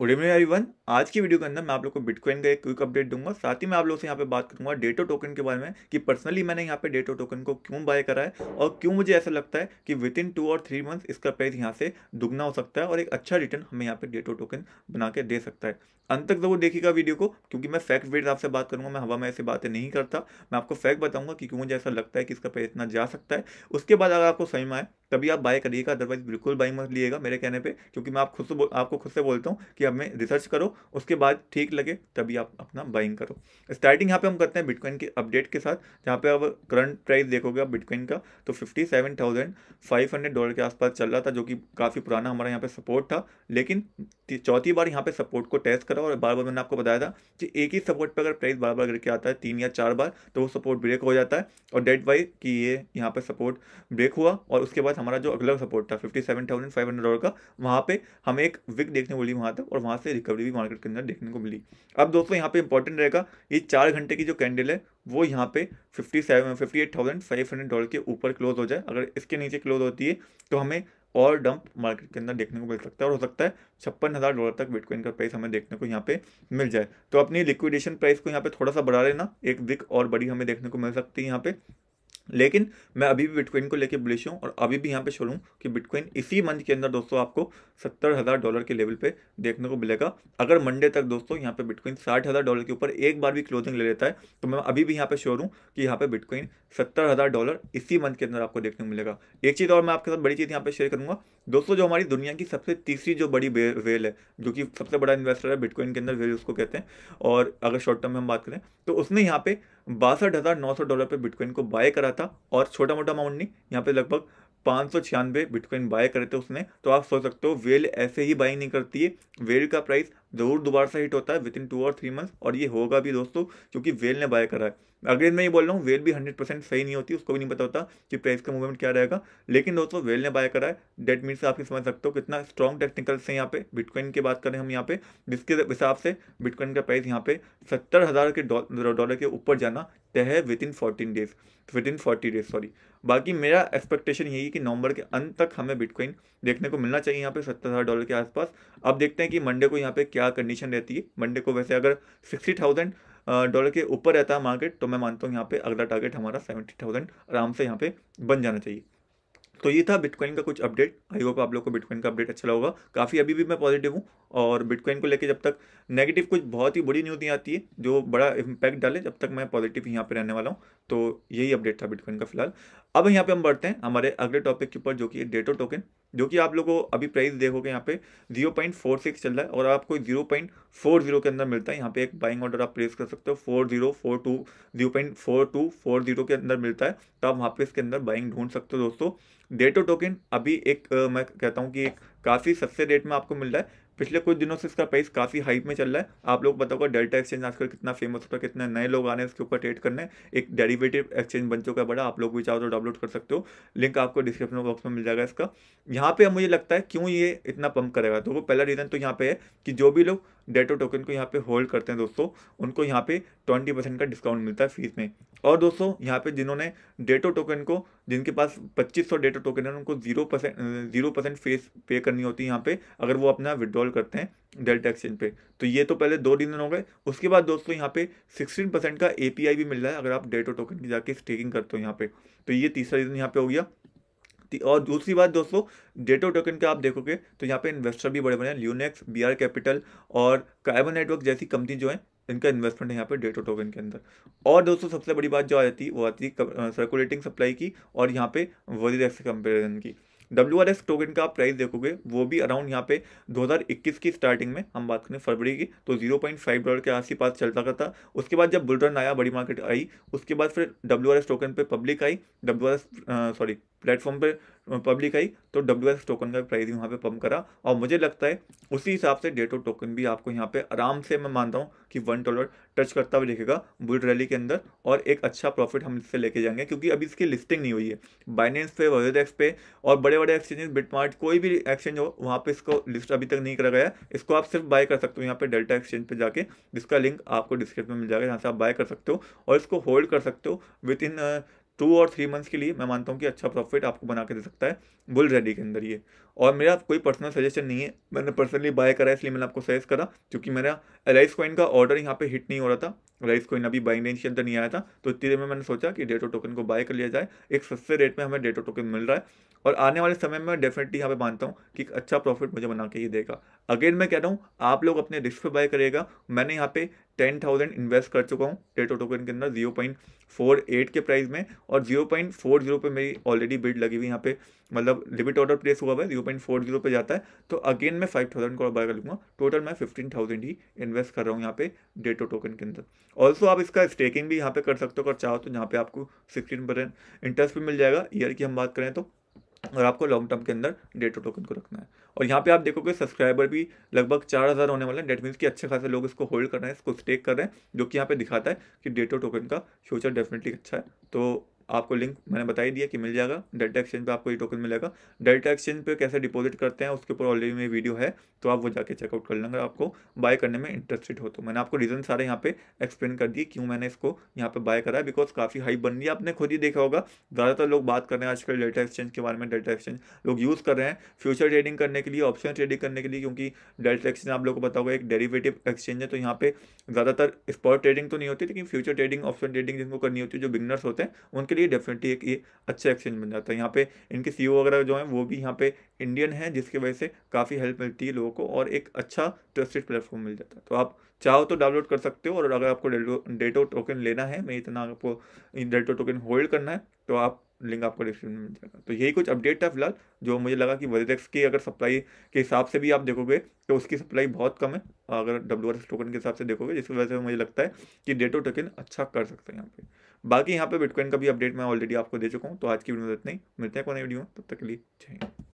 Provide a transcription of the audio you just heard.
you Iván? आज की video के अंदर मैं आप लोग को बिटकॉइन का एक क्विक अपडेट दूंगा साथ ही मैं आप लोग से यहाँ पे बात करूंगा डेटो टोकन के बारे में कि पर्सनली मैंने यहाँ पे डेटो टोकन को क्यों बाय करा है और क्यों मुझे ऐसा लगता है कि विद इन टू और थ्री मंथ्स इसका प्राइस यहाँ से दुगना हो सकता है और एक अच्छा रिटर्न हमें यहाँ पे डेटो टोकन बना के दे सकता है अंत तक जरूर देखिएगा वीडियो को क्योंकि मैं फैक्ट वेट आपसे बात करूंगा मैं हवा में ऐसी बातें नहीं करता मैं आपको फैक्ट बताऊंगा कि क्यों मुझे ऐसा लगता है कि इसका प्राइस इतना जा सकता है उसके बाद अगर आपको सही आए तभी आप बाय करिएगा अदरवाइज बिल्कुल बाई मत लिएगा मेरे कहने पे क्योंकि मैं आप खुद से आपको खुद से बोलता हूँ कि अब मैं रिसर्च करो उसके बाद ठीक लगे तभी आप अपना बाइंग करो स्टार्टिंग यहाँ पे हम करते हैं बिटकॉइन के अपडेट के साथ जहाँ पे अब करंट प्राइस देखोगे आप बिटकॉइन का तो fifty seven thousand five hundred dollar के आसपास चल रहा था जो कि काफ़ी पुराना हमारा यहाँ पे सपोर्ट था लेकिन चौथी बार यहाँ पे सपोर्ट को टेस्ट करा और बार बार मैंने आपको बताया था कि एक ही सपोर्ट पर अगर प्राइस बार बार करके आता है तीन या चार बार तो वो सपोर्ट ब्रेक हो जाता है और डेट वाई कि ये यहाँ पर सपोर्ट ब्रेक हुआ और उसके बाद हमारा जो अगला सपोर्ट था fifty seven thousand five hundred dollar का वहाँ पर हमें एक विक देखने वाली वहाँ तक और वहाँ से रिकवरी भी मार्केट के अंदर देखने को मिली अब दोस्तों यहाँ पे इंपॉर्टेंट रहेगा ये चार घंटे की जो कैंडल है वो यहाँ पे fifty seven fifty eight thousand five hundred dollar के ऊपर क्लोज हो जाए अगर इसके नीचे क्लोज होती है तो हमें और डंप मार्केट के अंदर देखने को मिल सकता है और हो सकता है छप्पन हज़ार डॉलर तक बिटकॉइन का प्राइस हमें देखने को यहाँ पे मिल जाए तो अपनी लिक्विडेशन प्राइस को यहाँ पे थोड़ा सा बढ़ा लेना एक विक और बड़ी हमें देखने को मिल सकती है यहाँ पे लेकिन मैं अभी भी बिटकॉइन को लेके बुलिश हूँ और अभी भी यहाँ पे छोड़ूँ कि बिटकॉइन इसी मंथ के अंदर दोस्तों आपको सत्तर हज़ार डॉलर के लेवल पे देखने को मिलेगा अगर मंडे तक दोस्तों यहाँ पे बिटकॉइन साठ हज़ार डॉलर के ऊपर एक बार भी क्लोजिंग ले लेता है तो मैं अभी भी यहाँ पे श्योर हूँ कि यहाँ पे बिटकॉइन सत्तर हज़ार डॉलर इसी मंथ के अंदर आपको देखने को मिलेगा एक चीज़ और मैं आपके साथ बड़ी चीज़ यहाँ पर शेयर करूँगा दोस्तों जो हमारी दुनिया की सबसे तीसरी जो बड़ी वेल है जो कि सबसे बड़ा इन्वेस्टर है बिटकॉइन के अंदर वेल उसको कहते हैं और अगर शॉर्ट टर्म में हम बात करें तो उसने यहाँ पर बासठ हज़ार नौ सौ डॉलर पर बिटकॉइन को बाय करा था और छोटा मोटा अमाउंट नहीं यहाँ पे लगभग पाँच सौ छियानवे बिटकॉइन बाय करे थे उसने तो आप सोच सकते हो वेल ऐसे ही बाई नहीं करती है वेल का प्राइस जरूर दोबारा से हिट होता है विद इन टू और थ्री मंथ्स और ये होगा भी दोस्तों क्योंकि वेल ने बाय करा है अगेन मैं ये बोल रहा हूँ वेल भी हंड्रेड परसेंट सही नहीं होती उसको भी नहीं पता होता कि प्राइस का मूवमेंट क्या रहेगा लेकिन दोस्तों वेल ने बाय करा है डेट मीन से आप समझ सकते हो कितना स्ट्रॉन्ग टेक्निकल्स है यहाँ पे बिटकॉइन की बात करें हम यहाँ पे जिसके हिसाब से बिटकॉइन का प्राइस यहाँ पे सत्तर हज़ार के डॉलर के ऊपर जाना सकते हैं within fourteen days within forty days sorry बाकी मेरा एक्सपेक्टेशन यही है कि नवंबर के अंत तक हमें बिटकॉइन देखने को मिलना चाहिए यहाँ पे सत्तर हज़ार डॉलर के आसपास अब देखते हैं कि मंडे को यहाँ पे क्या कंडीशन रहती है मंडे को वैसे अगर सिक्सटी थाउजेंड डॉलर के ऊपर रहता है मार्केट तो मैं मानता हूँ यहाँ पे अगला टारगेट हमारा सेवेंटी थाउजेंड आराम से यहाँ पे बन जाना चाहिए तो ये था बिटकॉइन का कुछ अपडेट आई होप आप लोग को बिटकॉइन का अपडेट अच्छा लगा काफ़ी अभी भी मैं पॉजिटिव हूँ और बिटकॉइन को लेके जब तक नेगेटिव कुछ बहुत ही बुरी न्यूज़ नहीं आती है जो बड़ा इम्पैक्ट डाले जब तक मैं पॉजिटिव यहाँ पे रहने वाला हूँ तो यही अपडेट था बिटकॉइन का फिलहाल अब यहाँ पे हम बढ़ते हैं हमारे अगले टॉपिक के ऊपर जो कि डेटो टोकन जो कि आप लोगों को अभी प्राइस देखोगे यहाँ पे जीरो पॉइंट फोर सिक्स चल रहा है और आपको जीरो पॉइंट फोर जीरो के अंदर मिलता है यहाँ पे एक बाइंग ऑर्डर आप प्लेस कर सकते हो four zero four two zero point four two four zero के अंदर मिलता है तो आप वहाँ पे इसके अंदर बाइंग ढूंढ सकते हो दोस्तों डेटो टोकन अभी एक आ, मैं कहता हूँ कि एक काफ़ी सस्ते रेट में आपको मिल रहा है पिछले कुछ दिनों से इसका प्राइस काफ़ी हाइप में चल रहा है आप लोग बताओ डेल्टा एक्सचेंज आजकल कितना फेमस होता है कितने नए लोग आने इसके ऊपर ट्रेड करने एक डेरिवेटिव एक्सचेंज बन चुका है बड़ा आप लोग भी चाहो तो डाउनलोड कर सकते हो लिंक आपको डिस्क्रिप्शन बॉक्स में मिल जाएगा इसका यहाँ पे मुझे लगता है क्यों ये इतना पंप करेगा तो वो पहला रीज़न तो यहाँ पे है कि जो भी लोग डेटो टोकन को यहाँ पे होल्ड करते हैं दोस्तों उनको यहाँ पे ट्वेंटी परसेंट का डिस्काउंट मिलता है फीस में और दोस्तों यहाँ पे जिन्होंने डेटो टोकन को जिनके पास 2500 डेटो टोकन है उनको zero percent zero percent fees पे करनी होती है यहाँ पे अगर वो अपना विदड्रॉल करते हैं डेल्टा एक्सचेंज पे तो ये तो पहले दो दिन हो गए उसके बाद दोस्तों यहाँ पे सिक्सटीन परसेंट का ए भी मिल रहा है अगर आप डेटो टोकन की जाके स्टेकिंग करते हो यहाँ पे तो ये तीसरा रीज़न यहाँ पे हो गया और दूसरी बात दोस्तों डेटो टोकन का आप देखोगे तो यहाँ पे इन्वेस्टर भी बड़े बड़े हैं ल्यूनेक्स बी आर कैपिटल और कायबो नेटवर्क जैसी कंपनी जो है इनका इन्वेस्टमेंट है यहाँ पे डेटो टोकन के अंदर और दोस्तों सबसे बड़ी बात जो आ जाती है वो आती है सर्कुलेटिंग सप्लाई की और यहाँ पे वरी एक्स कंपेरिजन की डब्ल्यू आर एस टोकन का आप प्राइस देखोगे वो भी अराउंड यहाँ पे 2021 की स्टार्टिंग में हम बात करें फरवरी की तो 0.5 डॉलर के आस पास चलता करता उसके बाद जब बुलडन आया बड़ी मार्केट आई उसके बाद फिर डब्ल्यू आर एस टोकन पे पब्लिक आई W R S sorry platform पे पब्लिक आई तो डब्ल्यू टोकन का प्राइस यहाँ पे पम करा और मुझे लगता है उसी हिसाब से डेटो टोकन भी आपको यहाँ पे आराम से मैं मानता हूँ कि वन डॉलर टच करता हुआ दिखेगा बुल रैली के अंदर और एक अच्छा प्रॉफिट हम इससे लेके जाएंगे क्योंकि अभी इसकी लिस्टिंग नहीं हुई है बाइनेंस पे वजोडेक्स पे और बड़े बड़े एक्सचेंजेस बिटमार्ट कोई भी एक्सचेंज हो वहाँ पर इसको लिस्ट अभी तक नहीं करा गया इसको आप सिर्फ बाय कर सकते हो यहाँ पर डेल्टा एक्सचेंज पर जाकर जिसका लिंक आपको डिस्क्रिप्शन में मिल जाएगा जहाँ से आप बाय कर सकते हो और इसको होल्ड कर सकते हो विद इन टू और थ्री मंथ्स के लिए मैं मानता हूँ कि अच्छा प्रॉफिट आपको बना के दे सकता है बुल रेडी के अंदर ये और मेरा कोई पर्सनल सजेशन नहीं है मैंने पर्सनली बाय करा इसलिए मैंने आपको सजेस्ट करा क्योंकि मेरा एलाइस कॉइन का ऑर्डर यहाँ पे हिट नहीं हो रहा था एलाइस कॉइन अभी बाइंग रेंज के अंदर नहीं आया था तो इतनी देर में मैंने सोचा कि डेटो टोकन को बाय कर लिया जाए एक सस्ते रेट में हमें डेटो टोकन मिल रहा है और आने वाले समय में डेफिनेटली यहाँ पे मानता हूँ कि एक अच्छा प्रॉफिट मुझे बना के ही देगा अगेन मैं कह रहा हूँ आप लोग अपने रिस्क पे बाय करिएगा मैंने यहाँ पे टेन थाउजेंड इन्वेस्ट कर चुका हूँ डेटो टोकन के अंदर जीरो पॉइंट फोर एट के प्राइस में और जीरो पॉइंट फोर जीरो पर मेरी ऑलरेडी बिड लगी हुई यहाँ पे मतलब लिमिट ऑर्डर प्लेस हुआ हुआ है जीरो पॉइंट फोर जीरो पर जाता है तो अगेन मैं फाइव थाउजेंड को बाय कर लूँगा टोटल मैं फिफ्टीन थाउजेंड ही इन्वेस्ट कर रहा हूँ यहाँ पे डेटो टोकन के अंदर ऑल्सो आप इसका स्टेकिंग भी यहाँ पे कर सकते हो अगर चाहो तो यहाँ पे आपको सिक्सटीन परसेंट इंटरेस्ट भी मिल जाएगा ईयर की हम बात करें तो और आपको लॉन्ग टर्म के अंदर डेटो टोकन को रखना है और यहाँ पे आप देखोगे सब्सक्राइबर भी लगभग चार हज़ार होने वाले हैं डेट मीन्स कि अच्छे खासे लोग इसको होल्ड कर रहे हैं इसको स्टेक कर रहे हैं जो कि यहाँ पे दिखाता है कि डेटो टोकन का फ्यूचर डेफिनेटली अच्छा है तो आपको लिंक मैंने बताई दिया कि मिल जाएगा डेल्टा एक्सचेंज पे आपको ये टोकन मिलेगा डेल्टा एक्सचेंज पे कैसे डिपॉजिट करते हैं उसके ऊपर ऑलरेडी मेरी वीडियो है तो आप वो जाके चेकआउट कर लेंगे आपको बाय करने में इंटरेस्टेड हो तो मैंने आपको रीज़न सारे यहाँ पे एक्सप्लेन कर दिए क्यों मैंने इसको यहाँ पे बाय करा बिकॉज काफ़ी हाई बन रही आपने खुद ही देखा होगा ज़्यादातर लोग बात कर रहे हैं आजकल डेल्टा एक्सचेंज के बारे में डेल्टा एक्सचेंज लोग यूज़ कर रहे हैं फ्यूचर ट्रेडिंग करने के लिए ऑप्शन ट्रेडिंग करने के लिए क्योंकि डेल्टा एक्सचेंज आप लोग को पता होगा एक डेरीवेटिव एक्सचेंज है तो यहाँ पे ज़्यादातर स्पॉट ट्रेडिंग तो नहीं होती लेकिन फ्यूचर ट्रेडिंग ऑप्शन ट्रेडिंग जिनको करनी होती है जो बिगनर्स होते हैं उनके लिए डेफिनेटली एक ये अच्छा एक्सचेंज बन जाता है यहाँ पे इनके सी e वगैरह जो हैं वो भी यहाँ पे इंडियन हैं जिसकी वजह से काफ़ी हेल्प मिलती है लोगों को और एक अच्छा ट्रस्टेड प्लेटफॉर्म मिल जाता है तो आप चाहो तो डाउनलोड कर सकते हो और अगर आपको डेटो डेटो टोकन लेना है मैं इतना आपको डेटो टोकन होल्ड करना है तो आप लिंक आपको डिस्क्रिप्शन में मिल जाएगा तो यही कुछ अपडेट था फिलहाल जो मुझे लगा कि वजेटेक्स की अगर सप्लाई के हिसाब से भी आप देखोगे तो उसकी सप्लाई बहुत कम है अगर डब्ल्यू टोकन के हिसाब से देखोगे जिसकी वजह से मुझे लगता है कि डेटो टोकन अच्छा कर सकते हैं यहाँ पर बाकी यहाँ पे बिटकॉइन का भी अपडेट मैं ऑलरेडी आपको दे चुका हूँ तो आज की वीडियो में इतना ही मिलते हैं कोई वीडियो तब तक के लिए चाहिए